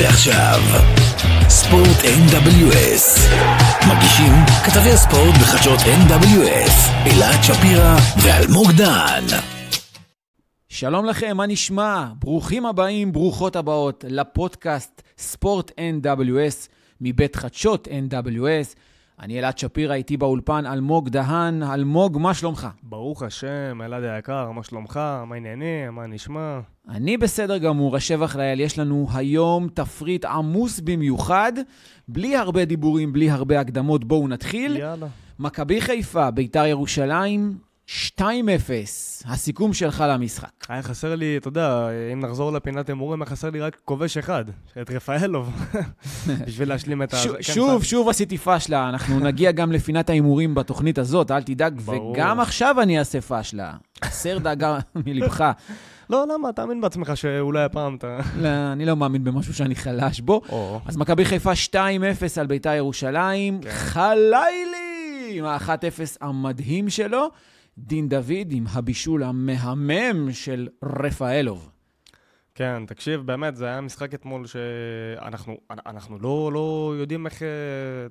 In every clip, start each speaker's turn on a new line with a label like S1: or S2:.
S1: ועכשיו, ספורט NWS. מגישים כתבי הספורט בחדשות NWS, אלעד שפירא ואלמוג דן. שלום לכם, מה נשמע? ברוכים הבאים, ברוכות הבאות לפודקאסט ספורט NWS מבית חדשות NWS. אני אלעד שפירא, איתי באולפן, אלמוג דהן. אלמוג, מה שלומך? ברוך השם, אלעד היקר,
S2: מה שלומך? מה העניינים? מה נשמע?
S1: אני בסדר גמור, השבח לאל. יש לנו היום תפריט עמוס במיוחד, בלי הרבה דיבורים, בלי הרבה הקדמות. בואו נתחיל. יאללה. מכבי חיפה, ביתר ירושלים, 2-0, הסיכום שלך למשחק. היה אה, חסר לי, אתה יודע, אם נחזור לפינת הימורים, היה חסר לי רק כובש אחד, את רפאלוב, בשביל להשלים את ה... שוב, כן, שוב עשיתי פשלה, אנחנו נגיע גם לפינת ההימורים בתוכנית הזאת, אל תדאג, וגם עכשיו אני אעשה פשלה. הסר דאגה מלבך. לא, למה? תאמין בעצמך שאולי הפעם אתה... לא, אני לא מאמין במשהו שאני חלש בו. אז מכבי חיפה 2-0 על ביתר ירושלים, כן. חלילי עם ה-1-0 המדהים שלו. דין דוד עם הבישול המהמם של רפאלוב. כן, תקשיב, באמת, זה היה משחק אתמול
S2: שאנחנו אנחנו לא, לא יודעים איך, אה,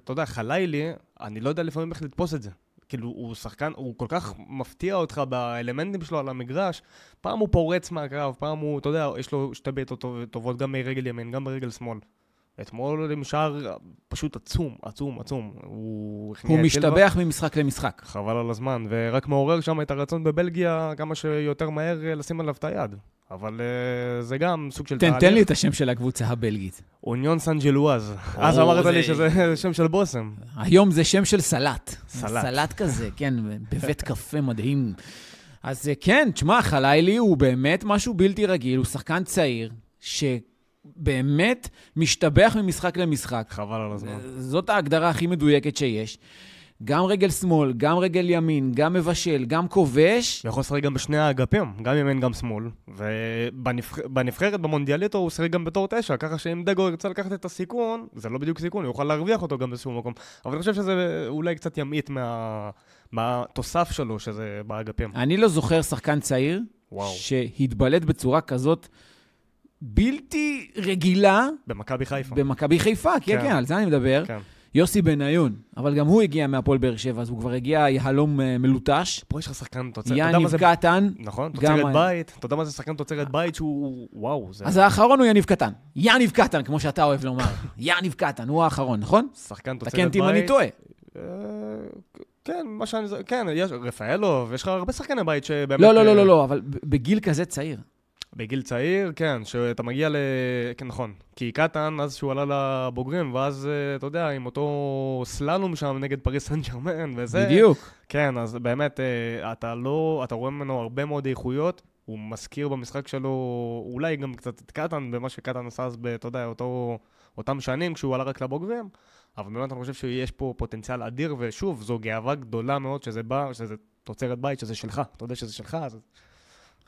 S2: אתה יודע, חלילי, אני לא יודע לפעמים איך לתפוס את זה. כאילו, הוא שחקן, הוא כל כך מפתיע אותך באלמנטים שלו על המגרש. פעם הוא פורץ מהקרב, פעם הוא, אתה יודע, יש לו שתי בעיטות טובות גם מרגל ימין, גם מרגל שמאל. אתמול עם שער פשוט עצום, עצום, עצום. הוא... הוא משתבח לו... ממשחק למשחק. חבל על הזמן, ורק מעורר שם את הרצון בבלגיה כמה שיותר מהר אה, לשים עליו את היד. אבל uh, זה גם סוג של תן, תהליך. תן לי את השם של הקבוצה הבלגית. אוניון סן ג'לואז. אז אמרת זה... לי שזה
S1: שם של בושם. היום זה שם של סלט. סלט. סלט כזה, כן, בבית קפה מדהים. אז אה, כן, תשמע, חלילי הוא באמת משהו בלתי רגיל, הוא שחקן צעיר, ש... באמת משתבח ממשחק למשחק. חבל על הזמן. זאת ההגדרה הכי מדויקת שיש. גם רגל שמאל, גם רגל ימין, גם מבשל, גם כובש. הוא יכול לשחק גם בשני האגפים,
S2: גם ימין, גם שמאל. ובנבחרת, במונדיאליטו, הוא שחק גם בתור תשע, ככה שאם דגו ירצה לקחת את הסיכון, זה לא בדיוק סיכון, הוא יוכל להרוויח אותו גם באיזשהו מקום. אבל אני חושב שזה אולי קצת ימעיט מה... מהתוסף שלו, שזה באגפים.
S1: אני לא זוכר שחקן צעיר וואו. שהתבלט בצורה כזאת בלתי רגילה. במכבי חיפה. במכבי חיפה, כן, כן, כן, על זה אני מדבר. כן. יוסי בניון, אבל גם הוא הגיע מהפועל באר שבע, אז הוא כבר הגיע יהלום אה, מלוטש. פה
S2: יש לך שחקן תוצרת, יניב
S1: קטן. נכון, תוצרת בית.
S2: אתה יודע מה זה שחקן תוצרת בית שהוא, וואו. זה... אז
S1: האחרון הוא יניב קטן. יניב קטן, כמו שאתה אוהב לומר. יניב קטן, הוא האחרון, נכון? שחקן תוצרת כן, בית. תקן אותי אם אני טועה.
S2: אה, כן, מה שאני... כן, יש רפאלוב, יש לך הרבה שחקני בית שבאמת... לא, לא, לא, לא, אה, לא
S1: אבל בגיל כזה צעיר.
S2: בגיל צעיר, כן, שאתה מגיע ל... כן, נכון. כי קטן, אז שהוא עלה לבוגרים, ואז, אה, אתה יודע, עם אותו סללום שם נגד פריס סן ג'רמן וזה... בדיוק. כן, אז באמת, אה, אתה לא... אתה רואה ממנו הרבה מאוד איכויות. הוא מזכיר במשחק שלו אולי גם קצת את קטן, במה שקטן עשה אז, אתה יודע, אותו, אותם שנים כשהוא עלה רק לבוגרים. אבל באמת אני חושב שיש פה פוטנציאל אדיר, ושוב, זו גאווה גדולה מאוד שזה בא, שזה תוצרת בית, שזה שלך. אתה יודע שזה שלך, אז...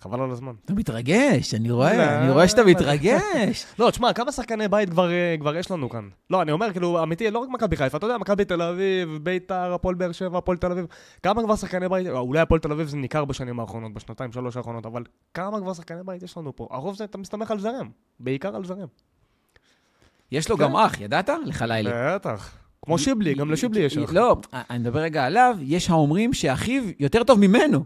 S2: חבל על הזמן.
S1: אתה מתרגש, אני רואה, לא, אני רואה שאתה מתרגש.
S2: לא, תשמע, כמה שחקני בית אה, כבר יש לנו כאן? לא, אני אומר, כאילו, אמיתי, לא רק מכבי חיפה, אתה יודע, מכבי תל אביב, ביתר, הפועל באר שבע, הפועל תל אביב, כמה כבר שחקני בית, אה, אולי הפועל תל אביב זה ניכר בשנים האחרונות, בשנתיים, שלוש האחרונות, אבל כמה כבר שחקני בית יש לנו פה? הרוב זה, אתה מסתמך על זרם, בעיקר על זרם.
S1: יש לו כן. גם אח, ידעת? לך לחלילי. בטח. כמו שיבלי, גם לשיבלי יש אח. לא, אני מדבר רגע עליו, יש האומרים שאחיו יותר טוב ממנו.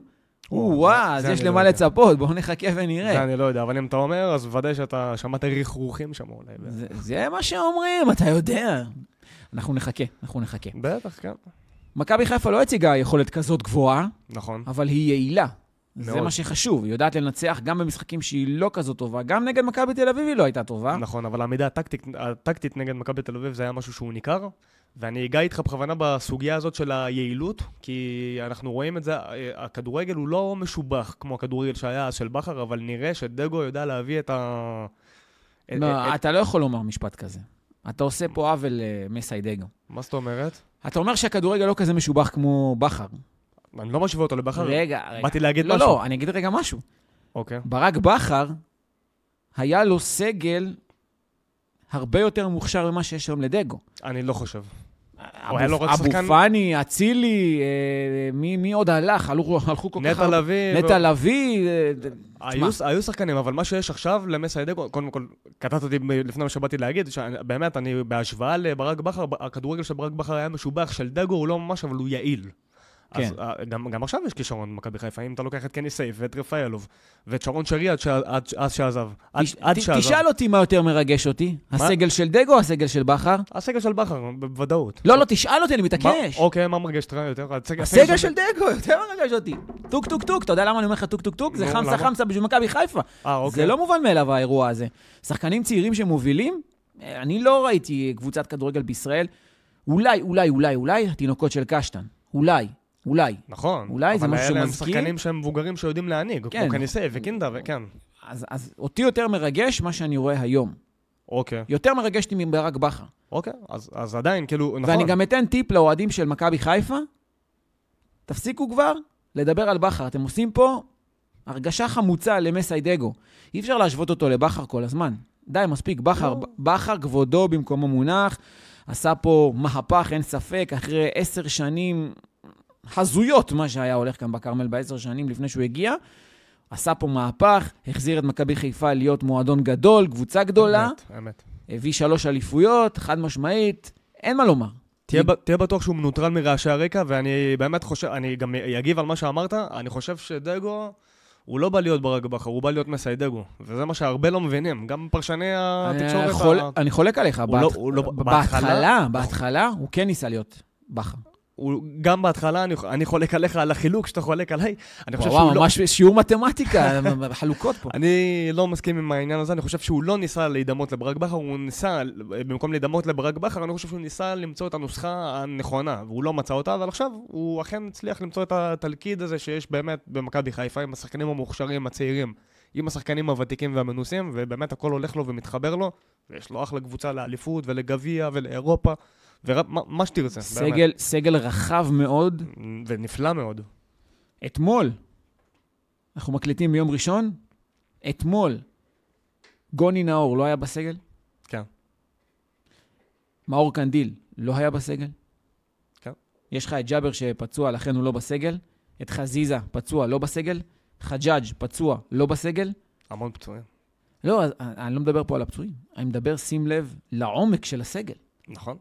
S1: או אז לא יש למה לצפות, בואו נחכה ונראה. זה אני לא יודע, אבל אם אתה אומר, אז ודאי שאתה שמעת רכרוכים שם אולי. זה מה שאומרים, אתה יודע. אנחנו נחכה, אנחנו נחכה. בטח, כן. מכבי חיפה לא הציגה יכולת כזאת גבוהה, נכון. אבל היא יעילה. מאוד. זה מה שחשוב, היא יודעת לנצח גם במשחקים שהיא לא כזאת טובה, גם נגד מכבי תל אביב היא לא הייתה טובה. נכון, אבל העמידה
S2: הטקטית נגד מכבי תל אביב זה היה משהו שהוא ניכר, ואני אגע איתך בכוונה בסוגיה הזאת של היעילות, כי אנחנו רואים את זה, אה, הכדורגל הוא לא משובח כמו הכדורגל
S1: שהיה אז של בכר, אבל נראה שדגו יודע להביא את ה... את, לא, את... אתה לא יכול לומר משפט כזה. אתה עושה פה עוול אה, מסיידגו. מה זאת אומרת? אתה אומר שהכדורגל לא כזה משובח כמו בכר. אני לא משווה אותו לבכר. רגע, רגע. באתי להגיד לא, לא משהו. לא, לא, אני אגיד רגע משהו. אוקיי. ברק בכר, היה לו סגל הרבה יותר מוכשר ממה שיש היום לדגו. אני לא חושב.
S2: אבו לא פאני,
S1: אצילי, אה, מי, עוד הלך? הלכו, כל כך... נטע לביא. נטע לביא.
S2: אה, היו, שחקנים, אבל מה שיש עכשיו למסע ידי, קודם כל, קטעת אותי לפני מה שבאתי להגיד, שבאמת, אני בהשוואה לברק בכר, הכדורגל של ברק בכר היה משובח של דגו, הוא לא ממש, אבל הוא יעיל. כן. אז אה, גם, גם עכשיו יש כישרון במכבי חיפה, אם אתה לוקח את קני סייף ואת רפאלוב
S1: ואת שרון שרי עד, עד, עד שעזב. עד, תש, עד שעזב. תשאל אותי מה יותר מרגש אותי, מה? הסגל של דגו או הסגל של בכר?
S2: הסגל של בכר, בוודאות.
S1: לא, לא, תשאל אותי, אני מתעקש. מה? אוקיי, מה מרגש אותך יותר? הסגל, הסגל של דגו יותר מרגש אותי. טוק טוק טוק, אתה יודע למה אני אומר לך טוק טוק טוק? זה חמסה חמסה בשביל מכבי חיפה. אה, אוקיי. זה לא מובן מאליו האירוע הזה. שחקנים צעירים שמובילים, אה, אני לא ראיתי קבוצת כדורגל בישראל. אולי, אולי, אולי, אולי, התינוקות של קשטן. אולי. אולי. נכון. אולי זה משהו שמזכיר. אבל אלה הם שחקנים שהם מבוגרים שיודעים להנהיג, כן. כמו קניסה וקינדה, וכן. אז, אז אותי יותר מרגש מה שאני רואה היום. אוקיי. יותר מרגש אותי מברק בכר. אוקיי, אז, אז עדיין, כאילו, נכון. ואני גם אתן טיפ לאוהדים של מכבי חיפה, תפסיקו כבר לדבר על בכר. אתם עושים פה הרגשה חמוצה למסיידגו. אי אפשר להשוות אותו לבכר כל הזמן. די, מספיק, בכר, לא. בכר כבודו במקומו מונח, עשה פה מהפך, אין ספק, אחרי עשר שנים הזויות, מה שהיה הולך כאן בכרמל בעשר שנים לפני שהוא הגיע. עשה פה מהפך, החזיר את מכבי חיפה להיות מועדון גדול, קבוצה גדולה. אמת, אמת. הביא שלוש אליפויות, חד משמעית, אין מה לומר. תהיה, ב, תהיה בטוח שהוא מנוטרל מרעשי
S2: הרקע, ואני באמת חושב, אני גם אגיב על מה שאמרת, אני חושב שדגו, הוא לא בא להיות ברק בכר, הוא בא להיות מסיידגו. וזה מה שהרבה לא מבינים, גם פרשני התקשורת. אני חולק עליך, לא- לא- בהתחלה, בהתחלה הוא כן ניסה להיות בכר. הוא גם בהתחלה, אני, אני חולק עליך על החילוק שאתה חולק עליי, אני חושב וואו, שהוא וואו, לא... ממש שיעור מתמטיקה, חלוקות פה. אני לא מסכים עם העניין הזה, אני חושב שהוא לא ניסה להידמות לברק בכר, הוא ניסה, במקום להידמות לברק בכר, אני חושב שהוא ניסה למצוא את הנוסחה הנכונה, והוא לא מצא אותה, אבל עכשיו הוא אכן הצליח למצוא את התלכיד הזה שיש באמת במכבי חיפה עם השחקנים המוכשרים, הצעירים. עם השחקנים הוותיקים והמנוסים, ובאמת הכל הולך לו ומתחבר לו, ויש לו אחלה קבוצה לאליפות ולגביע ולאירופה. ומה שתרצה. סגל, סגל רחב
S1: מאוד. ונפלא מאוד. אתמול, אנחנו מקליטים ביום ראשון, אתמול, גוני נאור לא היה בסגל? כן. מאור קנדיל לא היה בסגל? כן. יש לך את ג'אבר שפצוע, לכן הוא לא בסגל. את חזיזה, פצוע, לא בסגל. חג'אג', פצוע, לא בסגל. המון פצועים. לא, אה, אני לא מדבר פה על הפצועים. אני מדבר, שים לב, לעומק של הסגל. נכון.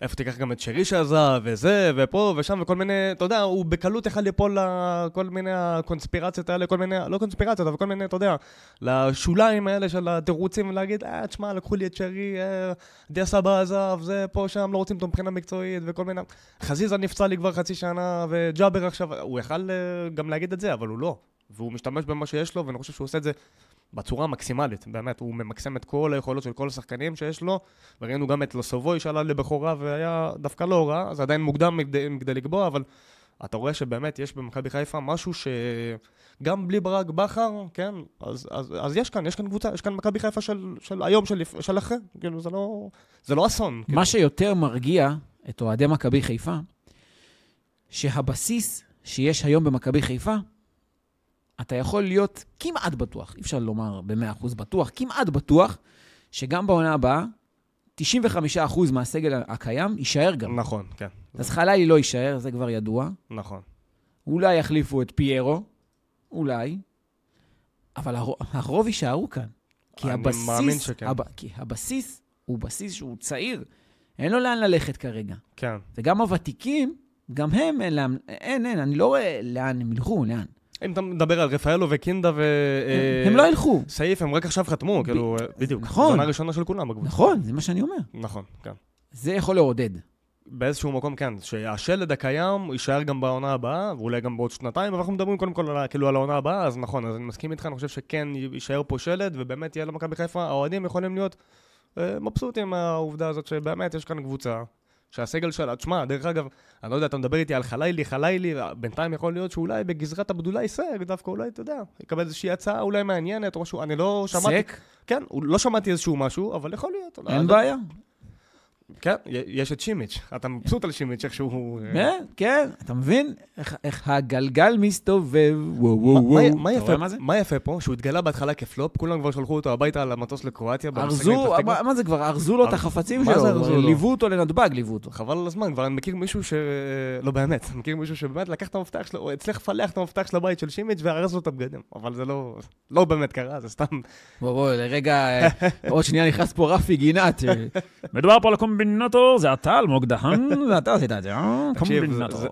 S1: איפה תיקח גם את שרי שעזב,
S2: וזה, ופה, ושם, וכל מיני, אתה יודע, הוא בקלות יכל ליפול לכל מיני הקונספירציות האלה, כל מיני, לא קונספירציות, אבל כל מיני, אתה יודע, לשוליים האלה של התירוצים, ולהגיד, אה, תשמע, לקחו לי את שרי, אה, דיה סבא עזב, זה, פה, שם, לא רוצים אותו מבחינה מקצועית, וכל מיני... חזיזה נפצע לי כבר חצי שנה, וג'אבר עכשיו, הוא יכל אה, גם להגיד את זה, אבל הוא לא. והוא משתמש במה שיש לו, ואני חושב שהוא עושה את זה בצורה המקסימלית, באמת, הוא ממקסם את כל היכולות של כל השחקנים שיש לו, וראינו גם את לוסובוי שעלה לבכורה והיה דווקא לא רע, זה עדיין מוקדם מכדי, מכדי לקבוע, אבל אתה רואה שבאמת יש במכבי חיפה משהו שגם בלי ברק בכר, כן, אז, אז, אז יש כאן, יש כאן קבוצה, יש כאן מכבי חיפה של, של היום, של, של אחרי, כאילו זה לא, זה לא אסון. כאילו.
S1: מה שיותר מרגיע את אוהדי מכבי חיפה, שהבסיס שיש היום במכבי חיפה, אתה יכול להיות כמעט בטוח, אי אפשר לומר ב-100% בטוח, כמעט בטוח, שגם בעונה הבאה, 95% מהסגל הקיים יישאר גם. נכון, כן. אז חלילי לא יישאר, זה כבר ידוע. נכון. אולי יחליפו את פיירו, אולי, אבל הר... הרוב יישארו כאן. כי אני הבסיס, מאמין שכן. הב... כי הבסיס הוא בסיס שהוא צעיר, אין לו לאן ללכת כרגע. כן. וגם הוותיקים, גם הם אין לאן, אין, אין, אני לא רואה לאן הם ילכו, לאן. אם אתה מדבר על
S2: רפאלו וקינדה ו... הם אה, לא ילכו. סעיף, הם רק עכשיו חתמו, כאילו, אה, בדיוק. נכון. זונה ראשונה של כולם בקבוצה. נכון,
S1: זה מה שאני אומר. נכון, כן.
S2: זה יכול לעודד. באיזשהו מקום כן, שהשלד הקיים יישאר גם בעונה הבאה, ואולי גם בעוד שנתיים, אבל אנחנו מדברים קודם כל על, כאילו, על העונה הבאה, אז נכון, אז אני מסכים איתך, אני חושב שכן יישאר פה שלד, ובאמת יהיה למכבי חיפה, האוהדים יכולים להיות אה, מבסוטים מהעובדה הזאת שבאמת יש כאן קבוצה שהסגל שלה, תשמע, דרך אגב, אני לא יודע, אתה מדבר איתי על חלילי, חלילי, בינתיים יכול להיות שאולי בגזרת עבדולאי סק, דווקא אולי, אתה יודע, יקבל איזושהי הצעה אולי מעניינת או משהו, אני לא שמעתי... סק? כן, לא שמעתי איזשהו משהו, אבל יכול להיות. אין בעיה. כן, יש את שימיץ', אתה מבסוט על שימיץ', איך שהוא... אה. כן,
S1: כן, אתה מבין? איך הגלגל מסתובב, וואו, וואו, וואו.
S2: מה יפה פה? שהוא התגלה בהתחלה כפלופ, כולם כבר שלחו אותו הביתה על המטוס לקרואטיה. ארזו, מה זה כבר? ארזו לו את החפצים שלו, ליוו אותו לנתב"ג, ליוו אותו. חבל על הזמן, כבר אני מכיר מישהו ש... לא באמת, אני מכיר מישהו שבאמת לקח את המפתח שלו, הצליח לפלח את המפתח של הבית של שימיץ' וארז לו את
S1: הבגדים, אבל זה לא, לא באמת קרה, זה סתם... בוא, בוא, לרגע, אה, עוד שנייה נכנס פה רפי גינת. אה. מדובר פה על קומבינטור, זה אתה, אלמוג דהן, זה אתה עשית את זה, אה? קומבינטור.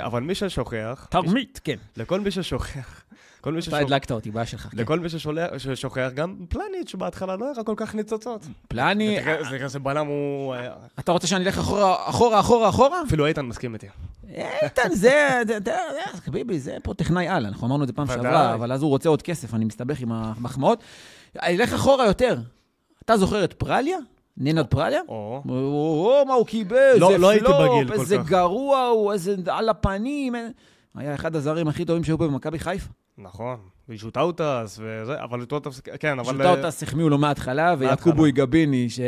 S1: אבל מי ששוכח... תרמית, כן. לכל מי ששוכח... כל
S2: מי ששוכח... אתה הדלקת אותי, בעיה שלך. כן. לכל מי ששוכח, גם פלניץ' שבהתחלה לא היה כל כך ניצוצות. פלני... זה כזה בלם הוא... אתה רוצה שאני אלך אחורה, אחורה, אחורה, אחורה? אפילו איתן
S1: מסכים איתי. איתן, זה... חביבי, זה פה טכנאי על, אנחנו אמרנו את זה פעם שעברה, אבל אז הוא רוצה עוד כסף, אני מסתבך עם המחמאות. אני אלך אחורה יותר. אתה זוכר את פרליה? נינות פרליה? או. או, מה הוא קיבל, לא, זה לא פלופ, איזה גרוע הוא, איזה על הפנים. היה אחד הזרים הכי טובים שהיו פה במכבי חיפה. נכון,
S2: ושוטאוטס וזה, אבל שוטאוטס, לא כן, אבל... שוטאוטס אה, החמיאו לו
S1: מההתחלה, ויעקובוי גביני, ש...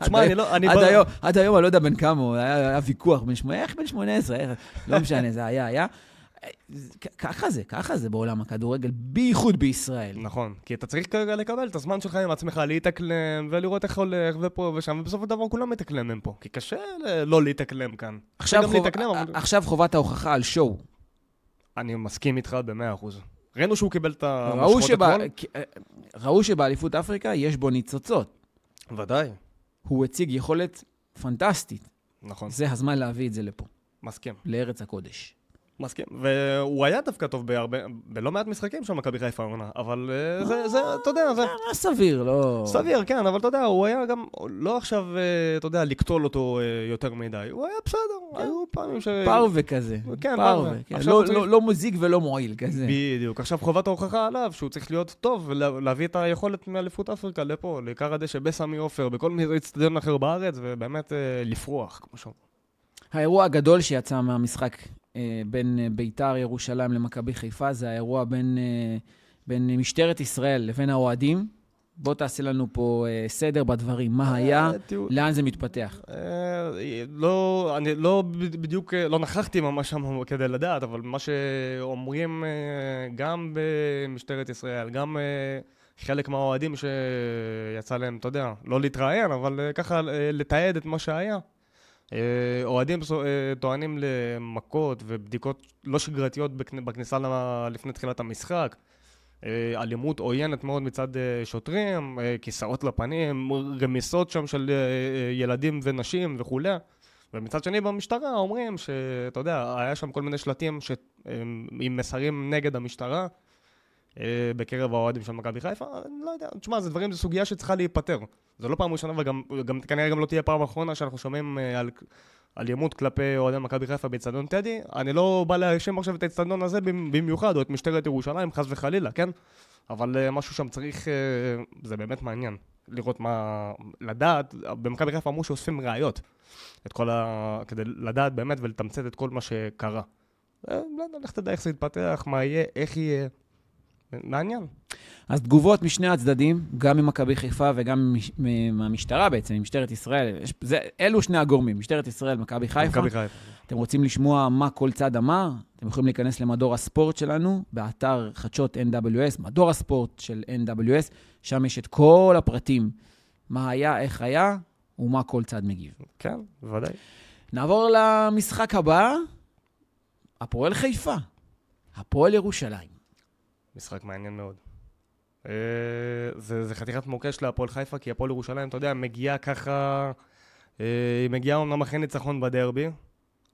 S1: תשמע, אני לא... אני עד, ב... היום, עד היום, אני לא יודע בן כמה הוא, היה, היה ויכוח בין שמונה, איך בן עשרה, לא משנה, זה היה, היה. ככה זה, ככה זה בעולם
S2: הכדורגל, בייחוד בישראל. נכון, כי אתה צריך כרגע לקבל את הזמן שלך עם עצמך, להתאקלם, ולראות איך הולך, ופה ושם, ובסופו של דבר כולם מתאקלמים פה, כי קשה לא להתאקלם כאן. עכשיו, חוב... להתאקלם, אבל... עכשיו חובת ההוכחה על שואו. אני מסכים איתך במאה אחוז.
S1: ראינו שהוא קיבל את המשכות שבא... אתמול? אה, ראו שבאליפות אפריקה יש בו ניצוצות. ודאי. הוא הציג יכולת פנטסטית. נכון. זה הזמן להביא את זה לפה. מסכים. לארץ הקודש.
S2: מסכים, והוא היה דווקא טוב בהרבה, בלא מעט משחקים של מכבי חיפה העונה, אבל אה, זה, זה, אתה יודע, זה... היה סביר, לא... סביר, כן, אבל אתה יודע, הוא היה גם, לא עכשיו, אה, אתה יודע, לקטול אותו אה, יותר מדי, הוא היה בסדר, כן. היו פעמים ש... פרווה כזה, כן, פרווה, כן, לא-, לא-, לא מוזיק ולא מועיל כזה. בדיוק, עכשיו חובת ההוכחה עליו, שהוא צריך להיות טוב, להביא את היכולת מאליפות אפריקה לפה, לעיקר הדשא בסמי עופר, בכל אצטדיון אחר בארץ, ובאמת לפרוח, כמו שאומרים.
S1: האירוע הגדול שיצא מהמשחק אה, בין אה, ביתר ירושלים למכבי חיפה, זה האירוע בין, אה, בין משטרת ישראל לבין האוהדים. בוא תעשה לנו פה סדר בדברים, מה היה, לאן זה מתפתח. לא, אני לא
S2: בדיוק, לא נכחתי ממש שם כדי לדעת, אבל מה שאומרים גם במשטרת ישראל, גם חלק מהאוהדים שיצא להם, אתה יודע, לא להתראיין, אבל ככה לתעד את מה שהיה. אה, אוהדים אה, טוענים למכות ובדיקות לא שגרתיות בכניסה לפני תחילת המשחק. אה, אלימות עוינת מאוד מצד שוטרים, כיסאות לפנים, רמיסות שם של ילדים ונשים וכולי. ומצד שני במשטרה אומרים שאתה יודע, היה שם כל מיני שלטים ש... עם מסרים נגד המשטרה בקרב האוהדים של מכבי חיפה, לא יודע, תשמע, זה דברים, זו סוגיה שצריכה להיפתר. זו לא פעם ראשונה וגם כנראה גם לא תהיה פעם אחרונה שאנחנו שומעים אה, על אלימות כלפי אוהדי מכבי חיפה באצטדיון טדי. אני לא בא להאשים עכשיו את האצטדיון הזה במיוחד, או את משטרת ירושלים, חס וחלילה, כן? אבל אה, משהו שם צריך, אה, זה באמת מעניין. לראות מה, לדעת, במכבי חיפה אמרו שאוספים ראיות, את כל ה... כדי לדעת באמת ולתמצת את כל מה שקרה. לא יודע, לך תדע איך זה יתפתח, מה יהיה, איך יהיה,
S1: מעניין. אז תגובות משני הצדדים, גם ממכבי חיפה וגם מהמשטרה בעצם, ממשטרת ישראל. יש, זה, אלו שני הגורמים, משטרת ישראל, מכבי חיפה. מכבי חיפה. כן. אתם רוצים לשמוע מה כל צד אמר? אתם יכולים להיכנס למדור הספורט שלנו, באתר חדשות NWS, מדור הספורט של NWS, שם יש את כל הפרטים, מה היה, איך היה ומה כל צד מגיב. כן, בוודאי. נעבור למשחק הבא, הפועל חיפה, הפועל ירושלים.
S2: משחק מעניין מאוד. אה, זה, זה חתיכת מוקש להפועל חיפה, כי הפועל ירושלים, אתה יודע, מגיעה ככה... אה, היא מגיעה אומנם אחרי ניצחון בדרבי,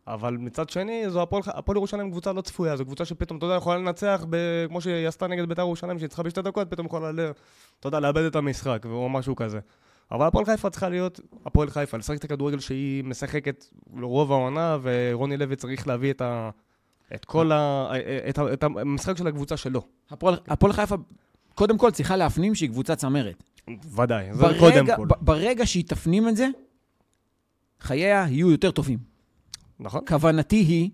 S2: אבל מצד שני, זו הפועל, הפועל ירושלים קבוצה לא צפויה, זו קבוצה שפתאום, אתה יודע, יכולה לנצח, כמו שהיא עשתה נגד בית"ר ירושלים, שהיא צריכה בשתי דקות, פתאום יכולה, אתה יודע, לאבד את המשחק, או משהו כזה. אבל הפועל חיפה צריכה להיות הפועל חיפה, לשחק את הכדורגל שהיא משחקת לרוב העונה, ורוני לוי צריך להביא את ה... את כל ה... את, ה... את המשחק של הקבוצה שלו.
S1: הפועל חיפה קודם כל צריכה להפנים שהיא קבוצה צמרת.
S2: ודאי, זה ברגע, קודם כל.
S1: ברגע שהיא תפנים את זה, חייה יהיו יותר טובים. נכון. כוונתי היא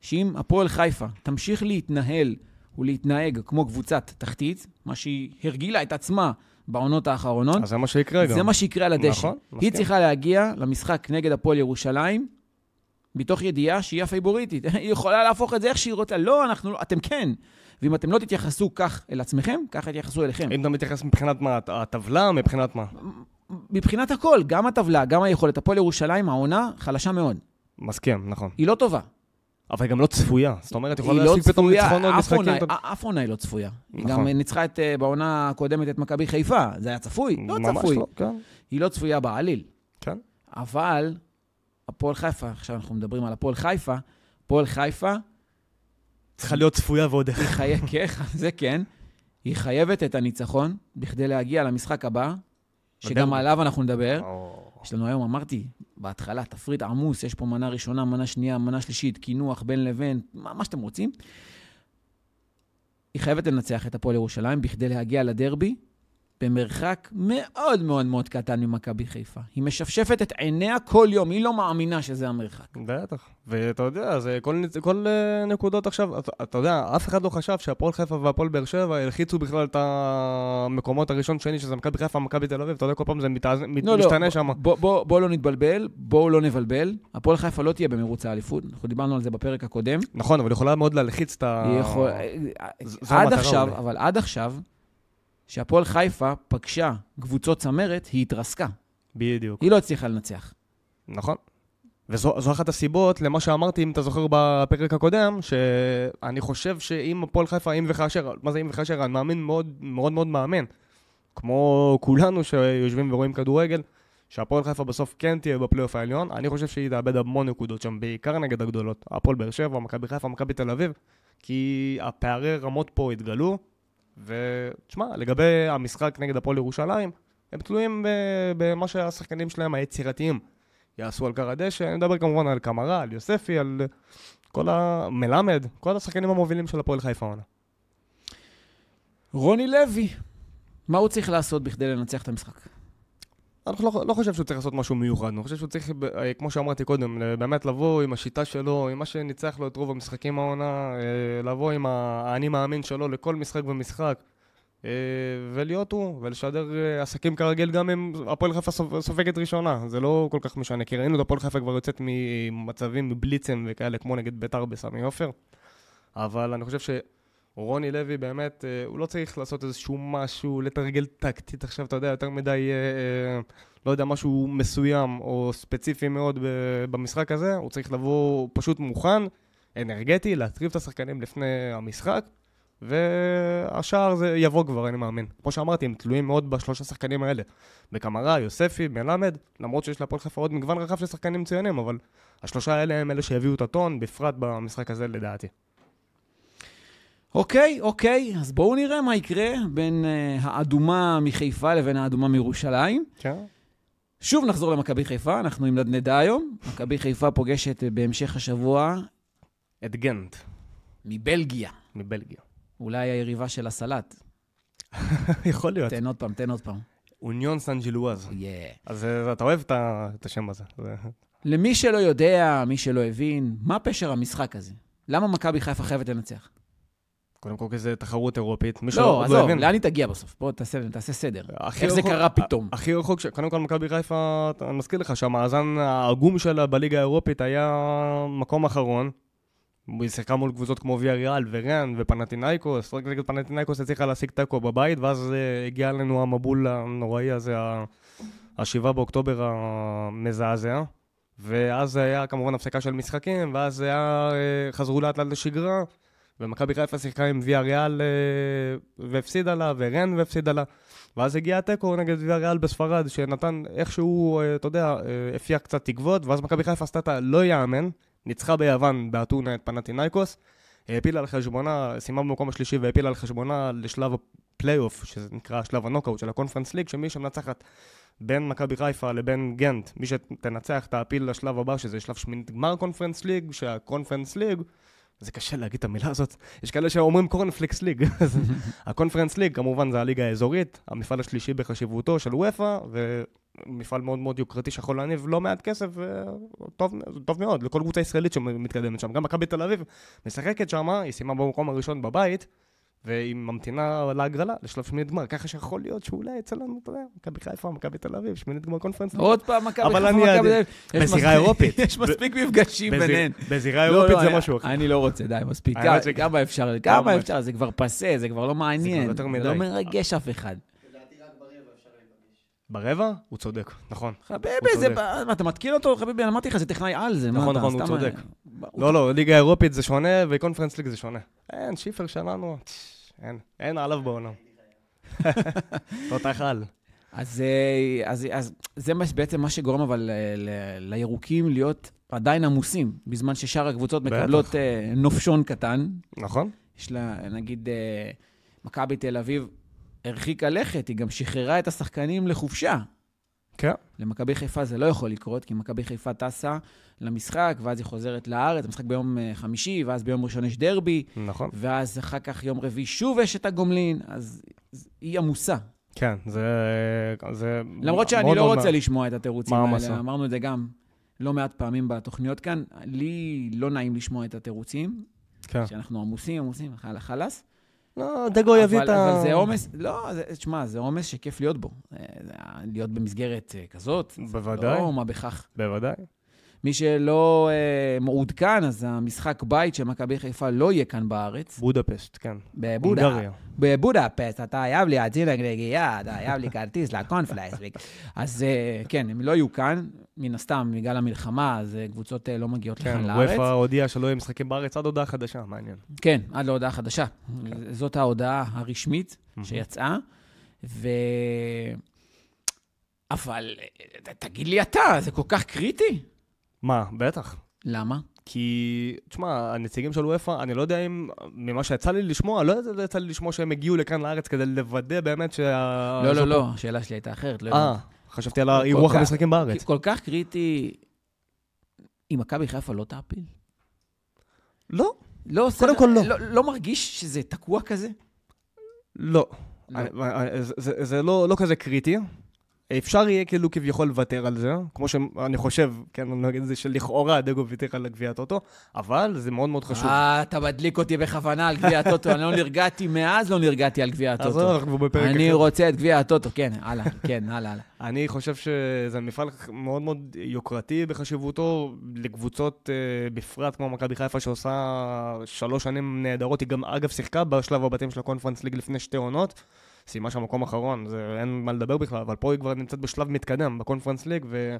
S1: שאם הפועל חיפה תמשיך להתנהל ולהתנהג כמו קבוצת תחתית, מה שהיא הרגילה את עצמה בעונות האחרונות. אז זה מה שיקרה גם. זה מה שיקרה על הדשא. נכון, מסכים. היא צריכה להגיע למשחק נגד הפועל ירושלים, מתוך ידיעה שהיא הפייבוריטית. היא יכולה להפוך את זה איך שהיא רוצה. לא, אנחנו, לא, אתם כן. ואם אתם לא תתייחסו כך אל עצמכם, ככה יתייחסו אליכם. אם אתה מתייחס מבחינת מה? הטבלה? מבחינת מה? מבחינת הכל, גם הטבלה, גם היכולת. הפועל ירושלים, העונה חלשה מאוד. מסכים, נכון. היא לא טובה. אבל היא גם לא צפויה. זאת אומרת, יכולה לא להשיג פתאום ניצחונות משחקים. אף עונה היא לא צפויה. היא גם נכון. ניצחה אה, בעונה הקודמת את מכבי חיפה. זה היה צפוי? לא צפוי. לא, כן. היא לא צפויה בעליל. כן. אבל הפועל חיפה, עכשיו אנחנו מדברים על הפועל חיפה, הפועל חיפה צריכה להיות צפויה ועוד איך. היא חייבת, כן, זה כן. היא חייבת את הניצחון בכדי להגיע למשחק הבא, שגם עליו אנחנו נדבר. יש לנו היום, אמרתי, בהתחלה, תפריט עמוס, יש פה מנה ראשונה, מנה שנייה, מנה שלישית, קינוח בין לבין, מה, מה שאתם רוצים. היא חייבת לנצח את הפועל ירושלים בכדי להגיע לדרבי במרחק מאוד מאוד מאוד קטן ממכבי חיפה. היא משפשפת את עיניה כל יום, היא לא מאמינה שזה המרחק. בטח, ואתה יודע, זה כל, כל אה, נקודות עכשיו, אתה, אתה יודע, אף אחד לא חשב שהפועל חיפה והפועל באר
S2: שבע ילחיצו בכלל את המקומות הראשון שני, שזה מכבי חיפה מכבי תל אביב, אתה יודע, כל פעם זה מתאז, לא,
S1: לא משתנה לא, שם. בוא, בוא, בוא לא נתבלבל, בואו לא נבלבל. הפועל חיפה לא תהיה במרוץ האליפות, אנחנו דיברנו על זה בפרק הקודם. נכון, אבל יכולה מאוד להלחיץ את ה... יכול... עד עכשיו, אבל עד עכשיו... שהפועל חיפה פגשה קבוצות צמרת, היא התרסקה. בדיוק. היא לא הצליחה לנצח. נכון. וזו אחת הסיבות למה
S2: שאמרתי, אם אתה זוכר בפרק הקודם, שאני חושב שאם הפועל חיפה, אם וכאשר, מה זה אם וכאשר, אני מאמין מאוד מאוד מאוד מאמין, כמו כולנו שיושבים ורואים כדורגל, שהפועל חיפה בסוף כן תהיה בפלייאוף העליון, אני חושב שהיא תאבד המון נקודות שם, בעיקר נגד הגדולות, הפועל באר שבע, מכבי חיפה, מכבי תל אביב, כי הפערי רמות פה התגלו, ותשמע, לגבי המשחק נגד הפועל ירושלים, הם תלויים במה שהשחקנים שלהם היצירתיים יעשו על קר הדשא. אני מדבר כמובן על קמרה, על יוספי, על כל המלמד, כל השחקנים המובילים של הפועל חיפה עונה. רוני לוי, מה הוא צריך לעשות בכדי לנצח את המשחק? אני לא, לא חושב שהוא צריך לעשות משהו מיוחד, אני חושב שהוא צריך, אה, כמו שאמרתי קודם, באמת לבוא עם השיטה שלו, עם מה שניצח לו את רוב המשחקים העונה, אה, לבוא עם האני מאמין שלו לכל משחק ומשחק, אה, ולהיות הוא, ולשדר עסקים כרגיל גם אם הפועל חיפה סופגת ראשונה, זה לא כל כך משנה, כי ראינו את הפועל חיפה כבר יוצאת ממצבים, בליצים וכאלה, כמו נגד ביתר בסמי עופר, אבל אני חושב ש... רוני לוי באמת, אה, הוא לא צריך לעשות איזשהו משהו, לתרגל טקטית עכשיו, אתה יודע, יותר מדי, אה, אה, לא יודע, משהו מסוים או ספציפי מאוד במשחק הזה, הוא צריך לבוא פשוט מוכן, אנרגטי, להטריב את השחקנים לפני המשחק, והשאר זה יבוא כבר, אני מאמין. כמו שאמרתי, הם תלויים מאוד בשלושה שחקנים האלה. בקמרה, יוספי, מלמד, למרות שיש להפועל חיפה עוד מגוון רחב של שחקנים מצוינים, אבל השלושה האלה הם אלה שיביאו את
S1: הטון, בפרט במשחק הזה לדעתי. אוקיי, אוקיי, אז בואו נראה מה יקרה בין uh, האדומה מחיפה לבין האדומה מירושלים. כן. שוב נחזור למכבי חיפה, אנחנו עם נדנדה היום. מכבי חיפה פוגשת אה, בהמשך השבוע... את גנט. מבלגיה. מבלגיה. אולי היריבה של הסלט. יכול להיות. תן עוד פעם, תן עוד פעם. אוניון סן ג'ילואז.
S2: אז אה, אתה אוהב את, ה, את השם הזה.
S1: למי שלא יודע, מי שלא הבין, מה פשר המשחק הזה? למה מכבי חיפה חייבת לנצח?
S2: קודם כל, כי זה תחרות אירופית.
S1: לא, לא, עזוב, לאן היא תגיע בסוף? בוא תעשה, תעשה סדר. איך רחוק, זה קרה פתאום? הכי רחוק, ש... קודם כל,
S2: מכבי חיפה, אני מזכיר לך שהמאזן העגום שלה בליגה האירופית היה מקום אחרון. היא שיחקה מול קבוצות כמו ויה ריאל ורן ופנטינאיקוס, רק נגד פנטינאיקוס הצליחה להשיג תיקו בבית, ואז אה, הגיע אלינו המבול הנוראי הזה, השבעה באוקטובר המזעזע. ואז היה כמובן הפסקה של משחקים, ואז היה, אה, חזרו לאט לאט לשגרה. ומכבי חיפה שיחקה עם ויה ריאל אה, והפסידה לה, ורן והפסידה לה, ואז הגיע התיקו נגד ויה ריאל בספרד, שנתן איכשהו, אה, אתה יודע, אה, הפיע קצת תקוות, ואז מכבי חיפה עשתה את הלא יאמן, ניצחה ביוון באתונה את פנטי נייקוס, העפילה על חשבונה, סיימה במקום השלישי והעפילה על חשבונה לשלב הפלייאוף, שזה נקרא שלב הנוקאוט של הקונפרנס ליג, שמי שמנצחת בין מכבי חיפה לבין גנט, מי שתנצח תעפיל לשלב הבא, שזה שלב שמינית גמר קונפרנס ליג, שהקונפרנס ליג זה קשה להגיד את המילה הזאת, יש כאלה שאומרים קורנפליקס ליג. הקונפרנס ליג, כמובן, זה הליגה האזורית, המפעל השלישי בחשיבותו של וופא, ומפעל מאוד מאוד יוקרתי שיכול להניב לא מעט כסף, וטוב מאוד, לכל קבוצה ישראלית שמתקדמת שם. גם מכבי תל אביב משחקת שם, היא סיימה במקום הראשון בבית, והיא ממתינה להגרלה, לשלב שמינית גמר, ככה שיכול להיות שאולי יצא לנו, אתה יודע, מכבי חיפה, מכבי תל אביב, שמינית גמר קונפרנס. עוד פעם מכבי חיפה, מכבי תל אביב. בזירה אירופית. יש מספיק מפגשים ביניהן. בזירה אירופית זה משהו
S1: לא, אחר. לא, אני לא רוצה, די, מספיק. כמה אפשר, כמה אפשר, זה כבר פסה, זה כבר לא מעניין. זה לא מרגש אף אחד. ברבע? הוא צודק,
S2: נכון. חביבי, זה... מה,
S1: אתה מתקין אותו? חביבי, אמרתי לך, זה טכנאי על, זה נכון, נכון, הוא צודק.
S2: לא, לא, ליגה אירופית זה שונה, וקונפרנס ליג זה שונה. אין, שיפר שלנו. אין,
S1: אין עליו בעולם. תותח על. אז, אה, אז, אז זה בעצם מה שגורם אבל אה, ל, לירוקים להיות עדיין עמוסים, בזמן ששאר הקבוצות מקבלות uh, נופשון קטן. נכון. יש לה, נגיד, uh, מכבי תל אביב הרחיקה לכת, היא גם שחררה את השחקנים לחופשה. כן. למכבי חיפה זה לא יכול לקרות, כי מכבי חיפה טסה למשחק, ואז היא חוזרת לארץ, המשחק ביום אה, חמישי, ואז ביום ראשון יש דרבי. נכון. ואז אחר כך יום רביעי שוב יש את הגומלין, אז היא עמוסה. כן, זה... זה למרות שאני לא רוצה מה... לשמוע את התירוצים האלה, המסע? אמרנו את זה גם לא מעט פעמים בתוכניות כאן. לי לא נעים לשמוע את התירוצים, כן. שאנחנו עמוסים, עמוסים, חלאס. לא, דגו יביא את ה... אבל זה עומס, לא, תשמע, זה עומס שכיף להיות בו. אה, להיות במסגרת אה, כזאת, בוודאי. לא מה בכך. בוודאי. מי שלא אה, מעודכן, אז המשחק בית של מכבי חיפה לא יהיה כאן בארץ. בודפשט, כן. בבודפשט. בבודפשט, אתה חייב לי אציל הגרגייה, אתה חייב לי כרטיס לקונפלייסט. אז אה, כן, הם לא יהיו כאן, מן הסתם, בגלל המלחמה, אז אה, קבוצות אה, לא מגיעות כן, לכאן לארץ. כן, וופא הודיעה שלא יהיו משחקים בארץ עד הודעה חדשה, מעניין. כן, עד להודעה חדשה. כן. זאת ההודעה הרשמית שיצאה, ו... אבל אה, תגיד לי אתה, זה כל כך קריטי?
S2: מה, בטח. למה? כי, תשמע, הנציגים של וופא, אני לא יודע אם, ממה שיצא לי לשמוע, לא, לא יצא לי לשמוע שהם הגיעו לכאן לארץ כדי לוודא באמת שה... לא, לא, לא, השאלה שלי הייתה אחרת, לא יודעת. חשבתי על אירוח המשחקים בארץ.
S1: כל כך קריטי, אם מכבי חיפה לא תעפיל? לא. לא, קודם כל לא. לא. לא מרגיש שזה תקוע כזה?
S2: לא. לא. זה לא-, לא כזה קריטי. אפשר יהיה כאילו כביכול לוותר על זה, כמו שאני חושב, כן, אני לא אגיד את זה שלכאורה דגו ויתר על גביע אוטו,
S1: אבל זה מאוד מאוד חשוב. אה, אתה מדליק אותי בכוונה על גביעת אוטו, אני לא נרגעתי, מאז לא נרגעתי על גביעת אוטו. אז לא, אנחנו בפרק אני אחר. רוצה את גביעת אוטו, כן, הלאה, כן, הלאה, הלאה. אני חושב
S2: שזה מפעל מאוד מאוד יוקרתי בחשיבותו, לקבוצות אה, בפרט כמו מכבי חיפה, שעושה שלוש שנים נהדרות, היא גם אגב שיחקה בשלב הבתים של הקונפרנס ליג לפני שתי עונות. סיימה שם מקום אחרון, זה אין מה לדבר בכלל, אבל פה היא כבר נמצאת בשלב מתקדם, בקונפרנס ליג, ו...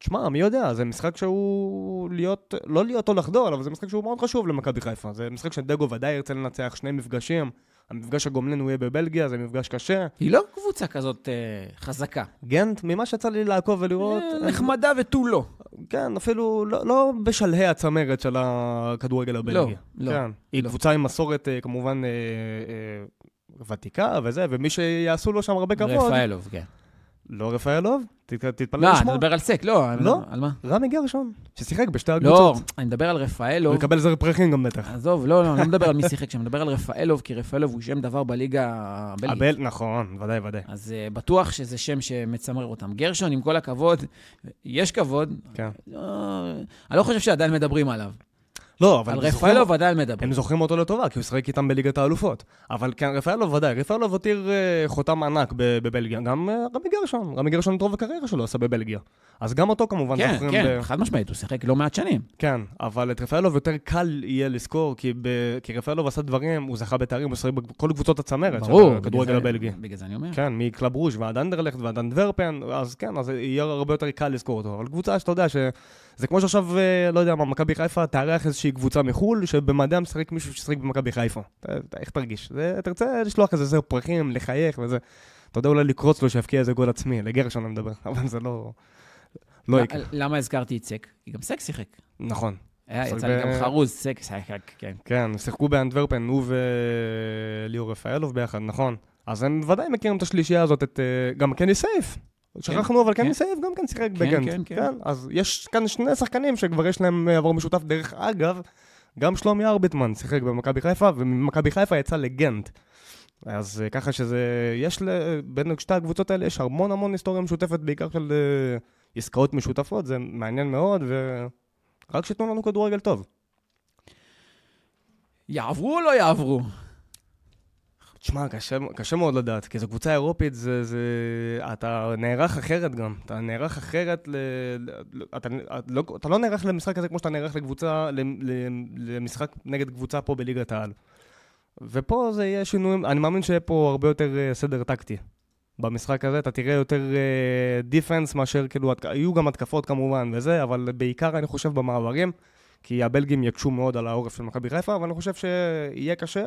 S2: תשמע, מי יודע, זה משחק שהוא להיות, לא להיות או לחדור, אבל זה משחק שהוא מאוד חשוב למכבי חיפה. זה משחק שדגו ודאי ירצה לנצח שני מפגשים. המפגש הגומלין הוא יהיה בבלגיה, זה מפגש קשה. היא לא
S1: קבוצה כזאת אה, חזקה.
S2: גנט, ממה שיצא
S1: לי לעקוב ולראות... אה, אה נחמדה הם... ותו לא.
S2: כן, אפילו לא, לא בשלהי הצמרת של הכדורגל לא, הבלגי. לא, לא. כן. לא. היא לא. קבוצה עם מסורת, אה, כמובן, אה, אה, ותיקה וזה, ומי שיעשו לו שם הרבה כבוד... רפאלוב, כן. לא רפאלוב? תתפלא לא, לשמוע. לא, אני מדבר על סק, לא. לא?
S1: על מה? רמי גרשון, ששיחק
S2: בשתי לא, הקבוצות. לא,
S1: אני מדבר על רפאלוב. יקבל זר
S2: פרחים גם בטח. עזוב,
S1: לא, לא, אני לא מדבר על מי שיחק שם, אני מדבר על רפאלוב, כי רפאלוב הוא שם דבר בליגה הבלגית. נכון, ודאי, ודאי. אז אה, בטוח שזה שם שמצמרר אותם. גרשון, עם כל הכבוד, יש כבוד. כן. אה, אני לא חושב שעדיין מדברים עליו.
S2: לא, אבל... על ודאי הם מדברים. הם זוכרים אותו לטובה, כי הוא שיחק איתם בליגת האלופות. אבל כן, רפאלוב ודאי, רפאלוב הותיר אה, חותם ענק בבלגיה. גם אה, רמי גרשון, רמי גרשון את רוב הקריירה שלו עשה בבלגיה. אז גם אותו כמובן כן, זוכרים... כן, כן, ב... חד משמעית, הוא שיחק לא מעט שנים. כן, אבל את רפאלוב יותר קל יהיה לזכור, כי, ב... כי רפאלוב עשה דברים, הוא זכה בתארים, הוא שיחק בכל קבוצות הצמרת. ברור, בגלל, בגלל זה אני אומר. כן, מקלאב רוז' ועד אנדרלכט ועד אנדוורפן, אז כן, אז יהיה הרבה יותר קל לזכור אותו. אבל קבוצה שאתה יודע ש... זה כמו שעכשיו, אה, לא יודע מה, מכבי חיפה תארח איזושהי קבוצה מחול, שבמדעי משחק מישהו ששיחק במכבי חיפה. אתה, איך תרגיש? זה, תרצה לשלוח איזה זר פרחים, לחייך וזה. אתה יודע אולי לקרוץ לו שיבקיע איזה גול עצמי, לגרשון אני מדבר, אבל זה לא... לא יקרה.
S1: למה הזכרתי את סק? כי גם סק שיחק. נכון. אה, יצא לי גם חרוז, סק שיחק, כן.
S2: כן, שיחקו באנדוורפן, הוא וליאור רפאלוב ביחד, נכון. אז הם ודאי מכירים את השלישייה הזאת, את... אה, גם קני כן סייף. כן. שכחנו, אבל כן, כן. מסייב גם כן שיחק כן, בגנט. כן, כן, כן. אז יש כאן שני שחקנים שכבר יש להם אה, עבור משותף. דרך אגב, גם שלומי ארביטמן שיחק במכבי חיפה, ומכבי חיפה יצא לגנט. אז אה, ככה שזה, יש בין שתי הקבוצות האלה, יש המון המון היסטוריה משותפת, בעיקר של אה, עסקאות משותפות, זה מעניין מאוד, ורק שיתנו לנו כדורגל טוב. יעברו או לא יעברו? תשמע, קשה, קשה מאוד לדעת, כי זו קבוצה אירופית, זה, זה... אתה נערך אחרת גם. אתה נערך אחרת, ל... אתה, לא, אתה לא נערך למשחק הזה כמו שאתה נערך לקבוצה, למשחק נגד קבוצה פה בליגת העל. ופה זה יהיה שינויים, אני מאמין שיהיה פה הרבה יותר אה, סדר טקטי. במשחק הזה אתה תראה יותר דיפנס אה, מאשר כאילו, היו גם התקפות כמובן וזה, אבל בעיקר אני חושב במעברים. כי הבלגים יקשו מאוד על העורף של מכבי חיפה, אבל אני חושב שיהיה קשה,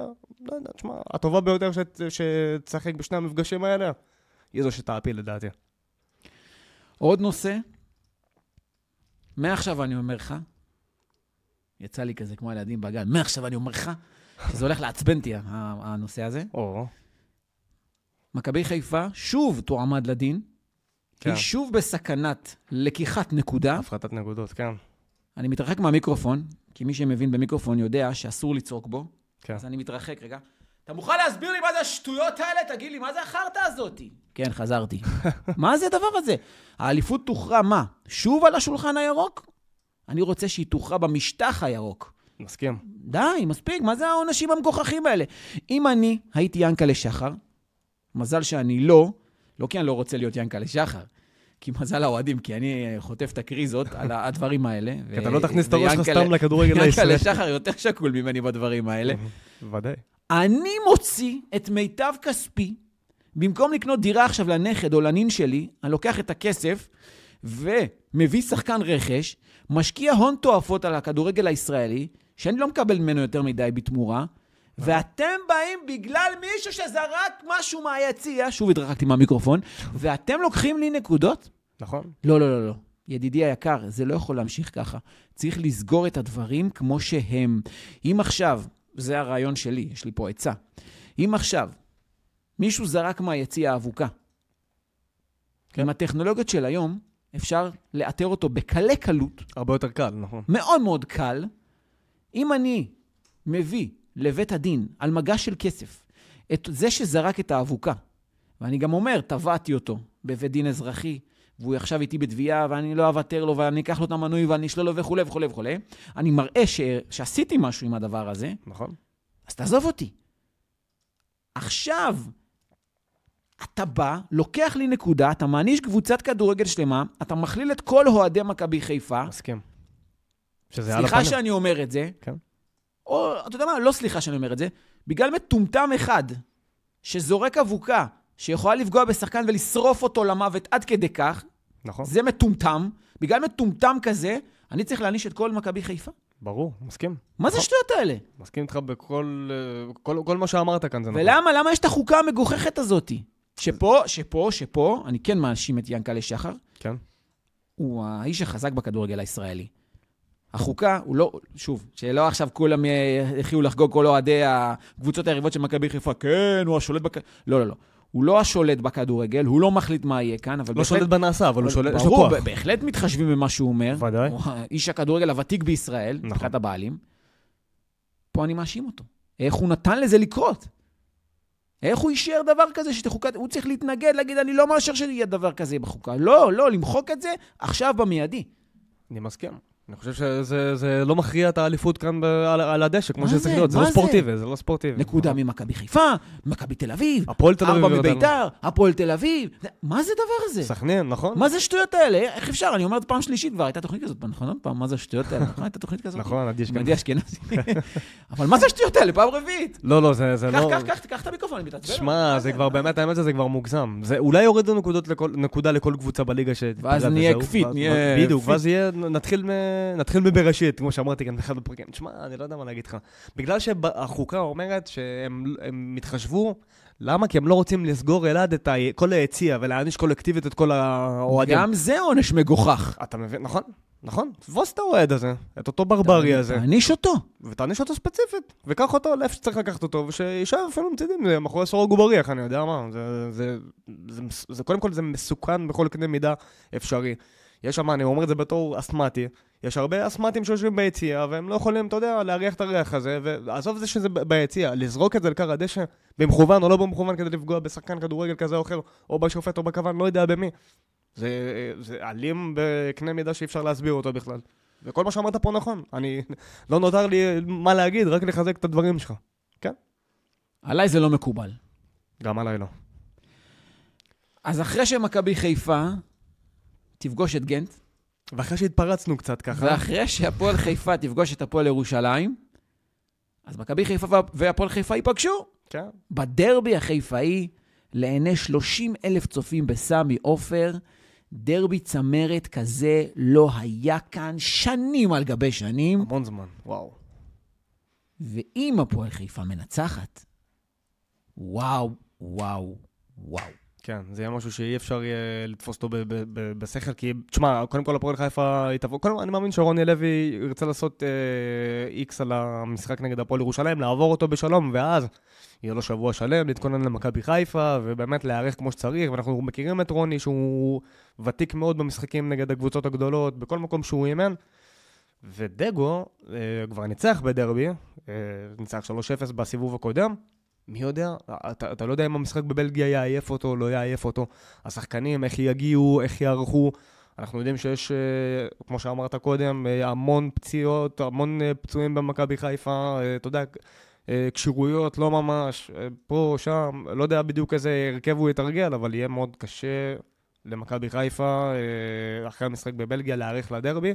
S2: לא יודע, תשמע, הטובה ביותר שתשחק בשני המפגשים האלה, היא זו שתעפיל לדעתי.
S1: עוד נושא, מעכשיו אני אומר לך, יצא לי כזה כמו הילדים בגן, מעכשיו אני אומר לך, שזה הולך לעצבן אותי, הנושא הזה. או. מכבי חיפה שוב תועמד לדין, כן. היא שוב בסכנת לקיחת נקודה. הפחתת נקודות, כן. אני מתרחק מהמיקרופון, כי מי שמבין במיקרופון יודע שאסור לצעוק בו. כן. אז אני מתרחק רגע. אתה מוכן להסביר לי מה זה השטויות האלה? תגיד לי, מה זה החרטא הזאתי? כן, חזרתי. מה זה הדבר הזה? האליפות תוכרע מה? שוב על השולחן הירוק? אני רוצה שהיא תוכרע במשטח הירוק. מסכים. די, מספיק, מה זה העונשים המגוחכים האלה? אם אני הייתי ינקלה שחר, מזל שאני לא, לא כי אני לא רוצה להיות ינקלה שחר, כי מזל האוהדים, כי אני חוטף את הקריזות על הדברים האלה. כי אתה לא תכניס את הראש שלך סתם לכדורגל הישראלי. יענקל'ה שחר יותר שקול ממני בדברים האלה. ודאי. אני מוציא את מיטב כספי, במקום לקנות דירה עכשיו לנכד או לנין שלי, אני לוקח את הכסף ומביא שחקן רכש, משקיע הון תועפות על הכדורגל הישראלי, שאני לא מקבל ממנו יותר מדי בתמורה, אה. ואתם באים בגלל מישהו שזרק משהו מהיציע, שוב התרחקתי מהמיקרופון, ואתם לוקחים לי נקודות? נכון. לא, לא, לא, לא. ידידי היקר, זה לא יכול להמשיך ככה. צריך לסגור את הדברים כמו שהם. אם עכשיו, זה הרעיון שלי, יש לי פה עצה. אם עכשיו מישהו זרק מהיציע האבוקה, כן. עם הטכנולוגיות של היום, אפשר לאתר אותו בקלי קלות. הרבה יותר קל, נכון. מאוד מאוד קל. אם אני מביא לבית הדין על מגש של כסף את זה שזרק את האבוקה, ואני גם אומר, תבעתי אותו בבית דין אזרחי, והוא עכשיו איתי בתביעה, ואני לא אוותר לו, ואני אקח לו את המנוי, ואני אשלול לו וכולי וכולי וכולי. אני מראה ש... שעשיתי משהו עם הדבר הזה. נכון. אז תעזוב אותי. עכשיו, אתה בא, לוקח לי נקודה, אתה מעניש קבוצת כדורגל שלמה, אתה מכליל את כל אוהדי מכבי חיפה. מסכים. שזה על הפנים. סליחה שאני אומר את זה. כן. או, אתה יודע מה? לא סליחה שאני אומר את זה. בגלל מטומטם אחד שזורק אבוקה שיכולה לפגוע בשחקן ולשרוף אותו למוות עד כדי כך, נכון. זה מטומטם. בגלל מטומטם כזה, אני צריך להעניש את כל מכבי חיפה? ברור, מסכים.
S2: מה זה נכון. השטויות האלה? מסכים איתך בכל אה, כל, כל מה שאמרת כאן, זה ולמה, נכון. ולמה? למה
S1: יש את החוקה המגוחכת הזאת? שפה, שפה, שפה, אני כן מאשים את ינקלה שחר. כן. הוא האיש החזק בכדורגל הישראלי. החוקה, הוא לא, שוב, שלא עכשיו כולם אה, יחיו לחגוג כל אוהדי הקבוצות היריבות של מכבי חיפה, כן, הוא השולט בכ... לא, לא, לא. הוא לא השולט בכדורגל, הוא לא מחליט מה יהיה כאן, אבל... לא בהחלט... לא שולט בנעשה, אבל הוא שולט, יש לו כוח. ברור, בהחלט מתחשבים במה שהוא אומר. ודאי. איש הכדורגל הוותיק בישראל, נכון. מבחינת הבעלים. פה אני מאשים אותו. איך הוא נתן לזה לקרות? איך הוא אישר דבר כזה שתחוקת... הוא צריך להתנגד, להגיד, אני לא מאשר שיהיה דבר כזה בחוקה. לא, לא, למחוק את זה עכשיו במיידי. אני מסכים.
S2: אני חושב שזה לא מכריע את האליפות
S1: כאן על, על הדשא, כמו שזה צריך להיות. זה לא זה? ספורטיבי, זה לא ספורטיבי. נקודה נכון. ממכבי חיפה, מכבי תל אביב, הפועל תל אביב, ארבע מביתר, הפועל תל אביב. מה זה הדבר הזה? סכנין, נכון. מה זה השטויות האלה? איך אפשר? אני אומר את פעם שלישית כבר, הייתה תוכנית כזאת, נכון? עוד פעם, מה זה השטויות האלה? נכון, הייתה תוכנית כזאת. נכון, עדי אשכנזי. אבל מה זה השטויות האלה? פעם רביעית. לא, לא, זה לא... קח קח, קח את המיקרופון, אני מתעצבן. שמע,
S2: זה כבר מוגזם. זה אולי יוריד נקודה לכל קבוצה בליגה שתרד ואז נהיה קפיט, נהיה... בדיוק, ואז נתחיל נתחיל מבראשית, כמו שאמרתי כאן באחד הפרקים. תשמע, אני לא יודע מה להגיד לך. בגלל שהחוקה אומרת שהם התחשבו, למה? כי הם לא רוצים לסגור אלעד את ה... כל היציע ולהעניש קולקטיבית את כל האוהדים. גם זה עונש מגוחך. אתה מבין, נכון? נכון, תתפוס את האוהד הזה, את אותו ברברי תעני, הזה. תעניש אותו. ותעניש אותו ספציפית. וקח אותו לאיפה שצריך לקחת אותו, ושישאר אפילו מצידים, זה מאחורי סורג ובריח, אני יודע מה. זה, זה, זה, זה, זה, קודם כל, זה מסוכן בכל קנה מידה אפשרי. יש שם, אני אומר את זה בתור אסמטי, יש הרבה אסמטים שיושבים ביציע, והם לא יכולים, אתה יודע, להריח את הריח הזה, ועזוב את זה שזה ביציע, לזרוק את זה לכר הדשא, במכוון או לא במכוון, כדי לפגוע בשחקן כדורגל כזה או אחר, או בשופט או בכוון, לא יודע במי. זה, זה אלים בקנה מידה שאי אפשר להסביר אותו בכלל. וכל מה שאמרת פה נכון, אני... לא
S1: נותר לי מה להגיד, רק לחזק את הדברים שלך, כן? עליי זה לא מקובל. גם עליי לא. אז אחרי שמכבי חיפה תפגוש את גנט. ואחרי שהתפרצנו קצת ככה. ואחרי שהפועל חיפה תפגוש את הפועל ירושלים, אז מכבי חיפה והפועל חיפה ייפגשו. כן. בדרבי החיפאי, לעיני 30 אלף צופים בסמי עופר, דרבי צמרת כזה לא היה כאן שנים על גבי שנים. המון זמן, וואו. ואם הפועל חיפה מנצחת, וואו, וואו, וואו.
S2: כן, זה יהיה משהו שאי אפשר יהיה לתפוס אותו בשכל, כי תשמע, קודם כל הפועל חיפה היא תבוא, קודם כל אני מאמין שרוני לוי ירצה לעשות איקס אה, על המשחק נגד הפועל ירושלים, לעבור אותו בשלום, ואז יהיה לו שבוע שלם להתכונן למכבי חיפה, ובאמת להיערך כמו שצריך, ואנחנו מכירים את רוני שהוא ותיק מאוד במשחקים נגד הקבוצות הגדולות, בכל מקום שהוא אימן. ודגו אה, כבר ניצח בדרבי, אה, ניצח 3-0 בסיבוב הקודם, מי יודע? אתה, אתה לא יודע אם המשחק בבלגיה יעייף אותו, לא יעייף אותו. השחקנים, איך יגיעו, איך יערכו. אנחנו יודעים שיש, אה, כמו שאמרת קודם, אה, המון פציעות, המון אה, פצועים במכבי חיפה, אתה יודע, כשירויות, לא ממש, פה, שם, לא יודע בדיוק איזה הרכב הוא יתרגל, אבל יהיה מאוד קשה למכבי חיפה, אחרי המשחק בבלגיה, להיערך לדרבי.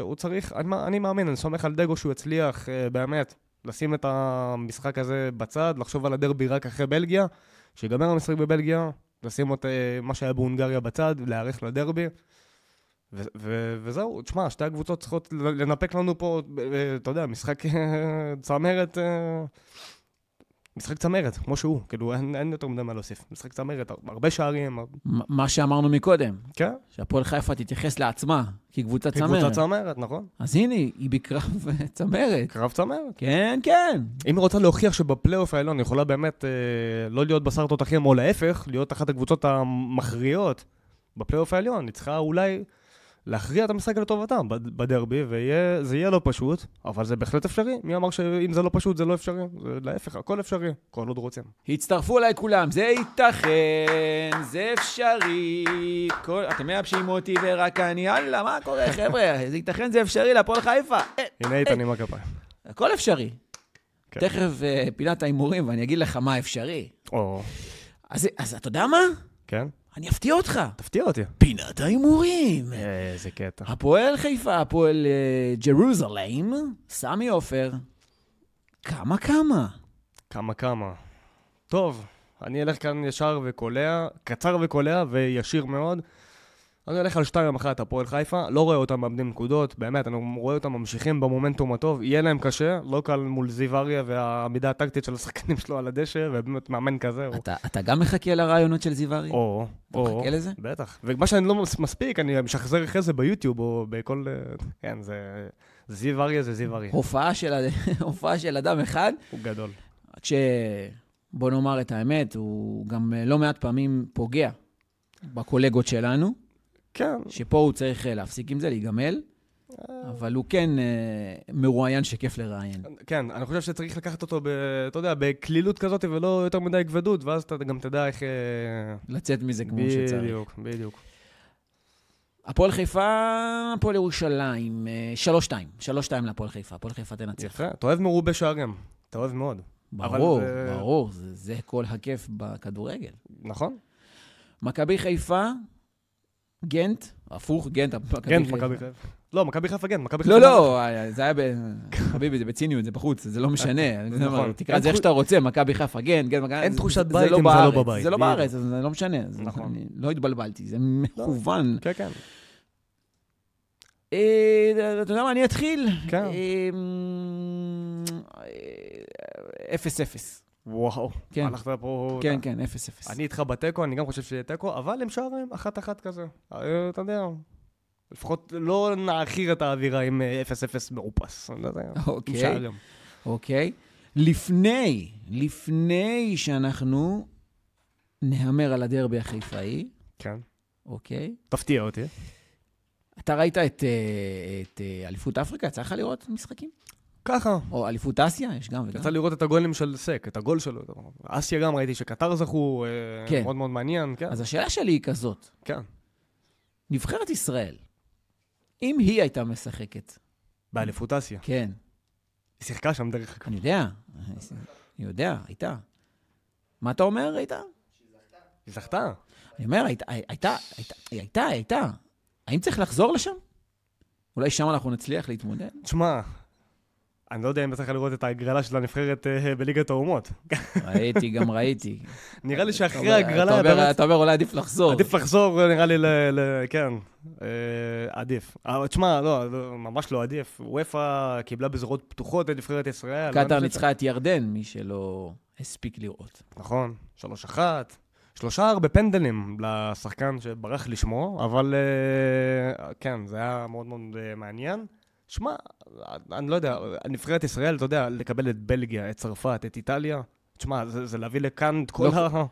S2: הוא צריך, אני מאמין, אני סומך על דגו שהוא יצליח, באמת. לשים את המשחק הזה בצד, לחשוב על הדרבי רק אחרי בלגיה, שיגמר המשחק בבלגיה, לשים את אה, מה שהיה בהונגריה בצד, להיערך לדרבי. ו- ו- וזהו, תשמע, שתי הקבוצות צריכות לנפק לנו פה, אה, אתה יודע, משחק אה, צמרת משחק צמרת, כמו שהוא, כאילו אין, אין יותר מדי מה להוסיף. משחק צמרת, הרבה שערים. הרבה...
S1: מה שאמרנו מקודם. כן. שהפועל חיפה תתייחס לעצמה כי כקבוצת צמרת. כי קבוצה צמרת, נכון. אז הנה, היא בקרב אה, צמרת. קרב צמרת. כן, כן. אם היא רוצה להוכיח שבפלייאוף העליון היא יכולה באמת
S2: אה, לא להיות בשר תותחים, או להפך, להיות אחת הקבוצות המכריעות בפלייאוף העליון, היא צריכה אולי... להכריע את המשחק לטובתם בדרבי, וזה יהיה לא פשוט, אבל זה בהחלט אפשרי. מי אמר שאם זה לא פשוט זה לא אפשרי? זה להפך, הכל אפשרי, כל עוד רוצים.
S1: הצטרפו אליי כולם, זה ייתכן, זה אפשרי. כל... אתם מייבשים אותי ורק אני, יאללה, מה קורה, חבר'ה? זה ייתכן, זה אפשרי, להפועל חיפה. אה, הנה אה, איתן עם הכפיים. הכל אפשרי. כן. תכף uh, פינת ההימורים, ואני אגיד לך מה אפשרי. או. אז, אז אתה יודע מה? כן. אני אפתיע אותך. תפתיע אותי. פינת ההימורים. אה, איזה קטע. הפועל חיפה, הפועל אה, ג'רוזלם, סמי עופר. כמה כמה? כמה כמה.
S2: טוב, אני אלך כאן ישר וקולע, קצר וקולע וישיר מאוד. אני הולך על שתיים אחת הפועל חיפה, לא רואה אותם מאבדים נקודות, באמת, אני רואה אותם ממשיכים במומנטום הטוב, יהיה להם קשה, לא קל מול זיו אריה והעמידה הטקטית של השחקנים שלו על הדשא, ובאמת מאמן כזה. אתה, הוא... אתה גם מחכה לרעיונות של זיו אריה? או, או. אתה מחכה לזה? בטח. ומה שאני לא מספיק, אני משחזר אחרי זה ביוטיוב, או בכל... אה, כן, זה... זיו אריה זה זיו אריה.
S1: הופעה של, הופעה של אדם אחד. הוא גדול. רק ש... בוא נאמר את האמת, הוא גם אה, לא מעט פעמים פוגע בקולגות שלנו. כן. שפה הוא צריך אה, להפסיק עם זה, להיגמל, אבל הוא כן אה, מרואיין שכיף לראיין. כן, אני חושב שצריך לקחת אותו, ב, אתה יודע, בקלילות כזאת ולא יותר מדי כבדות, ואז אתה גם תדע איך... אה, לצאת מזה כמו שצריך. בדיוק, בדיוק. הפועל חיפה, הפועל ירושלים, שלוש שתיים, שלוש שתיים להפועל חיפה, הפועל חיפה תנצח. יפה, אתה אוהב מרובה שער גם, אתה אוהב מאוד. ברור, אבל... ברור, זה, זה כל הכיף בכדורגל. נכון. מכבי חיפה, גנט, הפוך, גנט, גנט, מכבי חיפה. לא, מכבי חיפה גנט, כן, מכבי לא, חיפה... לא, לא, אה, אה, זה היה ב... חביבי, זה בציניות, זה בחוץ, זה לא משנה. נכון. תקרא את זה איך שאתה רוצה, מכבי חיפה גנט, כן, גנט, מכבי חיפה. אין תחושת לא בית אם זה לא בבית. זה לא בארץ, זה לא משנה. נכון. לא התבלבלתי, זה לא. מכוון. כן, כן. אה, אתה יודע מה, אני אתחיל. כן. אפס אפס. וואו, כן. הלכת פה... כן, כן, אפס, אפס. אני
S2: איתך בתיקו, אני גם חושב שיהיה תיקו, אבל הם שערים אחת-אחת כזה. אה, אתה יודע, לפחות לא נעכיר את האווירה עם אה, אפס, אפס מאופס. לא
S1: אוקיי, אוקיי. לפני, לפני שאנחנו נהמר על הדרבי החיפאי, כן. אוקיי? תפתיע אותי. אתה ראית את, אה, את אליפות אפריקה? יצא לך לראות משחקים? ככה. או אליפות אסיה, יש גם וגם. יצא לראות את הגולים של סק, את הגול שלו. אסיה
S2: גם ראיתי שקטר זכו, אה, כן. מאוד מאוד מעניין, כן. אז השאלה שלי היא כזאת. כן.
S1: נבחרת ישראל, אם היא הייתה משחקת... באליפות אסיה. כן. היא שיחקה שם דרך אגב. אני יודע, אני יודע, הייתה. מה אתה אומר, הייתה? היא זכתה. אני אומר, הייתה, הייתה, הייתה, הייתה. האם צריך לחזור לשם? אולי שם אנחנו נצליח להתמודד? תשמע, אני לא יודע אם יצא לך לראות את ההגרלה של הנבחרת אה, בליגת האומות. ראיתי, גם
S2: ראיתי. נראה לי שאחרי ההגרלה... אתה אומר, אולי עדיף לחזור. עדיף לחזור, אה, נראה לי, כן, אה, עדיף. תשמע, לא, לא, ממש לא עדיף. וופא קיבלה בזרועות פתוחות את נבחרת ישראל. לא קטר ניצחה
S1: את ירדן, מי שלא הספיק לראות.
S2: נכון, 3-1. שלושה הרבה פנדלים לשחקן שברח לשמו, אבל uh, כן, זה היה מאוד מאוד מעניין. שמע, אני לא יודע, נבחרת ישראל, אתה יודע, לקבל את בלגיה, את צרפת, את איטליה, תשמע, זה, זה להביא לכאן
S1: את לא כל לא, ה...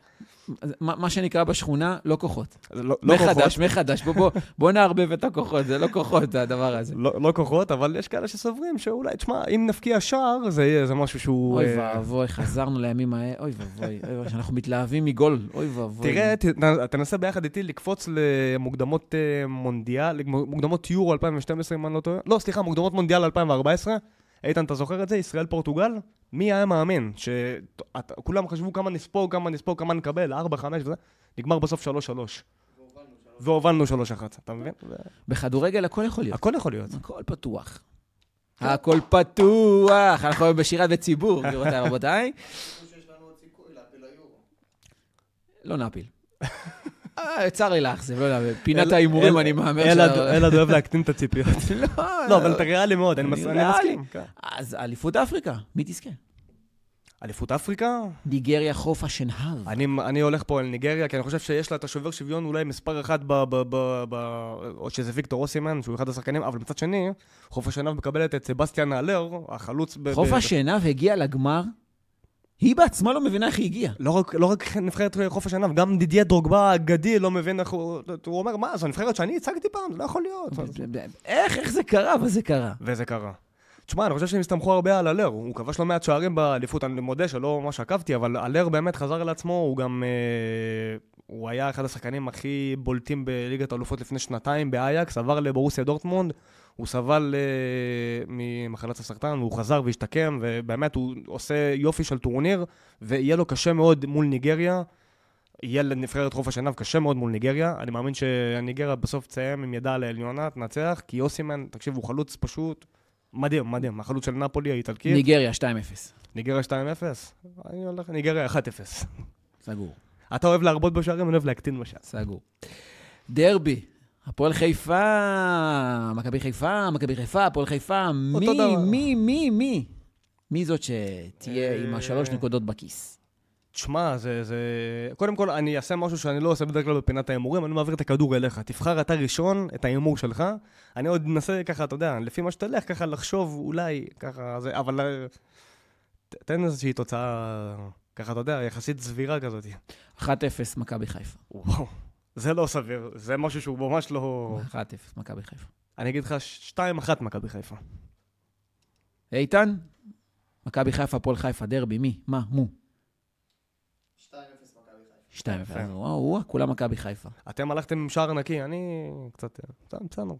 S1: מה, מה שנקרא בשכונה, לא כוחות. לא, לא מחדש, כוחות. מחדש, בוא, בוא, בוא נערבב את הכוחות, זה לא כוחות, זה הדבר הזה. לא, לא כוחות, אבל יש כאלה שסוברים שאולי, תשמע, אם נפקיע שער, זה יהיה איזה משהו שהוא... אוי אה, ואבוי, חזרנו לימים האלה, אוי ואבוי, אנחנו מתלהבים מגול, אוי ואבוי. תראה, תנסה ביחד איתי לקפוץ למוקדמות
S2: אה, מונדיאל, מוקדמות יורו 2012, אם אני לא טועה. לא, סליחה, מוקדמות מונדיאל 2014. איתן, אתה זוכר את זה? ישראל-פורטוגל? מי היה מאמן? שכולם חשבו כמה נספוג, כמה נספוג, כמה נקבל, 4, 5 וזה, נגמר בסוף 3-3. והובלנו 3-1,
S1: אתה מבין? בכדורגל הכל יכול להיות. הכל יכול להיות. הכל פתוח. הכל פתוח. אנחנו היום בשירה וציבור, גבירותיי רבותיי. לא נפיל. אה, צר לי לאכזב, לא יודע, פינת ההימורים, אני מהמר ש... אלעד אוהב להקטין את הציפיות. לא, לא, אבל לא. אתה ריאלי מאוד, אני מסכים. כן. אז אליפות אפריקה, מי תזכה? אליפות אפריקה? ניגריה, חוף
S2: השנהב. אני, אני הולך פה על ניגריה, כי אני חושב שיש לה את השובר שוויון אולי מספר אחת ב... ב, ב, ב או שזה ויקטור רוסימן, שהוא אחד השחקנים, אבל מצד שני, חוף השנהב מקבלת את סבסטיאן האלר, החלוץ... ב, חוף ב, השנהב
S1: הגיע לגמר
S2: היא בעצמה לא מבינה איך היא הגיעה. לא רק, לא רק נבחרת חוף השנה, גם דידיה דרוגבה האגדי לא מבין איך הוא... הוא אומר, מה, זו נבחרת שאני הצגתי פעם? זה לא יכול להיות. איך, איך זה קרה? וזה קרה. וזה קרה. תשמע, אני חושב שהם הסתמכו הרבה על אלר. הוא כבש לא מעט שערים באליפות, אני מודה שלא ממש עקבתי, אבל אלר באמת חזר אל עצמו, הוא גם... אה, הוא היה אחד השחקנים הכי בולטים בליגת האלופות לפני שנתיים באייקס, עבר לברוסיה דורטמונד. הוא סבל uh, ממחלת הסרטן, והוא חזר והשתקם, ובאמת הוא עושה יופי של טורניר, ויהיה לו קשה מאוד מול ניגריה. יהיה לנבחרת חוף השנה קשה מאוד מול ניגריה. אני מאמין שניגריה בסוף תסיים עם ידה על העליונה, תנצח, כי יוסימן, תקשיב, הוא חלוץ פשוט מדהים, מדהים. החלוץ של נפולי האיטלקי. ניגריה 2-0. ניגריה 2-0? אני הולך, ניגריה 1-0.
S1: סגור. אתה אוהב להרבות בשערים, אני אוהב להקטין בשער. סגור. דרבי, הפועל חיפה, מכבי חיפה, מכבי חיפה, הפועל חיפה, מי, מי, מי, מי? מי זאת שתהיה עם אה, השלוש נקודות בכיס? תשמע,
S2: זה, זה... קודם כל, אני אעשה משהו שאני לא עושה בדרך כלל בפינת ההימורים, אני מעביר את הכדור אליך. תבחר אתה ראשון את ההימור שלך. אני עוד אנסה ככה, אתה יודע, לפי מה שתלך, ככה לחשוב אולי, ככה זה, אבל אה, ת, תן איזושהי תוצאה, ככה, אתה יודע, יחסית סבירה כזאת. 1-0 מכבי חיפה. וואו. זה לא סביר, זה משהו שהוא ממש
S1: לא... 1-0, מכבי חיפה. אני אגיד לך 2-1 מכבי חיפה. איתן, מכבי חיפה, הפועל חיפה, דרבי, מי? מה? מו. 2-0 כן. מכבי חיפה. 2-0, וואו, כולם מכבי חיפה.
S2: אתם הלכתם עם שער נקי, אני קצת... בסדר. אה,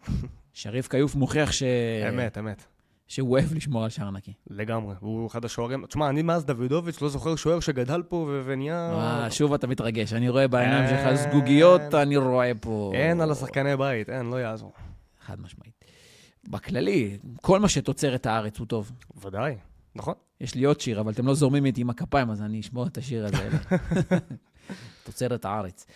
S1: שריף כיוף מוכיח ש... אמת, אמת. שהוא אוהב
S2: לשמור על שער נקי. לגמרי, הוא אחד השוערים. תשמע, אני מאז דוידוביץ' לא זוכר שוער שגדל פה ונהיה...
S1: אה, שוב אתה מתרגש, אני רואה בעיניים שלך זגוגיות, אני רואה פה... אין על השחקני בית, אין, לא יעזור. חד משמעית. בכללי, כל מה שתוצר את הארץ הוא טוב. ודאי, נכון. יש לי עוד שיר, אבל אתם לא זורמים איתי עם הכפיים, אז אני אשמור את השיר הזה. תוצרת הארץ.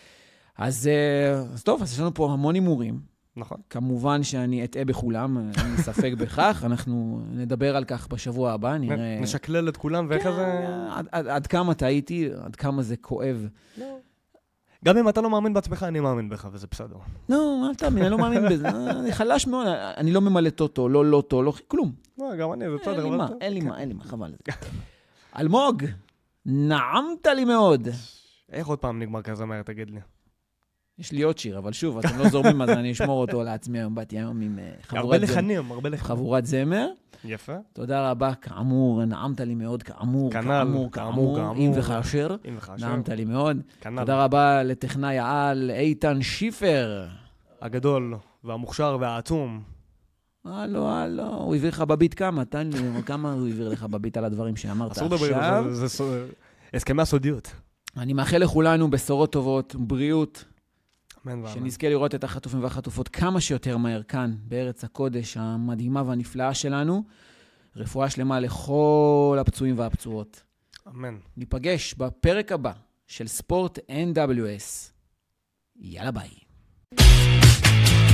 S1: אז, אה, אז טוב, אז יש לנו פה המון הימורים. נכון. כמובן שאני אטעה בכולם, אין לי ספק בכך, אנחנו נדבר על כך בשבוע הבא, נראה... נשקלל את כולם, ואיך כן, זה... עד עד, עד כמה טעיתי, עד כמה זה כואב. לא. גם אם אתה לא מאמין בעצמך, אני מאמין בך, וזה בסדר. לא, אל
S2: תאמין, אני לא מאמין בזה. אני חלש
S1: מאוד, אני לא ממלא טוטו, לא לוטו, לא, לא כלום.
S2: לא, גם אני, זה בסדר. אין לי מה, אין
S1: לי מה, כן. אין לי מה, חבל. אלמוג, נעמת לי מאוד. איך עוד פעם נגמר כזה מהר, תגיד לי? יש לי עוד שיר, אבל שוב, אתם לא זורמים, אז אני אשמור אותו לעצמי היום. באתי היום עם אה, חבורת זמר. הרבה לחנים, הרבה לחנים. חבורת זמר. יפה. תודה רבה, כאמור, נעמת לי מאוד, כאמור, כאמור, כאמור, אם וכאשר. אם וכאשר. נעמת לי מאוד. כנל. תודה רבה לטכנאי העל איתן שיפר. הגדול והמוכשר והעצום. הלו, הלו, הוא העביר לך בביט כמה, תן לי, כמה הוא העביר לך בביט על הדברים שאמרת עכשיו? אסור לדבר, זה הסכמי הסודיות. אני מאחל לכולנו בשורות טובות, בריאות. אמן ואמן. שנזכה לראות את החטופים והחטופות כמה שיותר מהר כאן, בארץ הקודש המדהימה והנפלאה שלנו. רפואה שלמה לכל הפצועים והפצועות. אמן. ניפגש בפרק הבא של ספורט NWS. יאללה ביי. thank you